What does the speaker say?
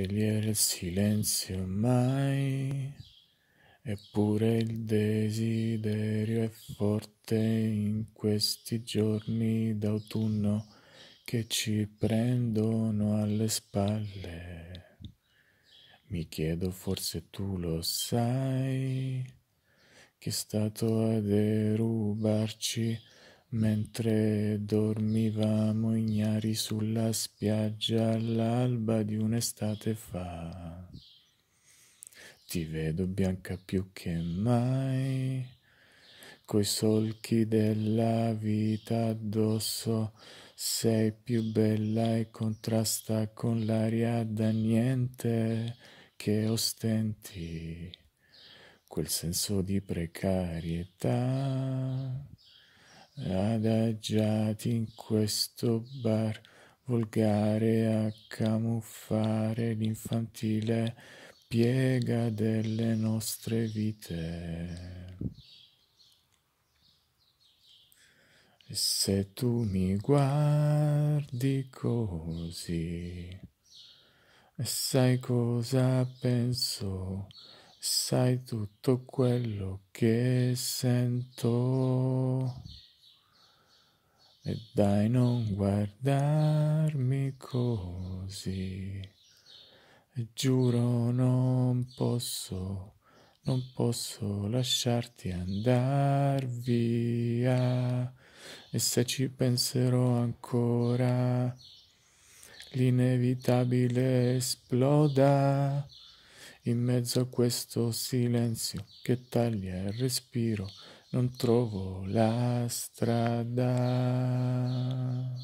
scegliere il silenzio mai, eppure il desiderio è forte in questi giorni d'autunno che ci prendono alle spalle. Mi chiedo forse tu lo sai, chi è stato a derubarci Mentre dormivamo ignari sulla spiaggia all'alba di un'estate fa. Ti vedo bianca più che mai, coi solchi della vita addosso, sei più bella e contrasta con l'aria da niente che ostenti, quel senso di precarietà adagiati in questo bar volgare a camuffare l'infantile piega delle nostre vite. E se tu mi guardi così, sai cosa penso, sai tutto quello che sento. E dai non guardarmi così, e giuro non posso, non posso lasciarti andar via. E se ci penserò ancora, l'inevitabile esploda in mezzo a questo silenzio che taglia il respiro non trovo la strada.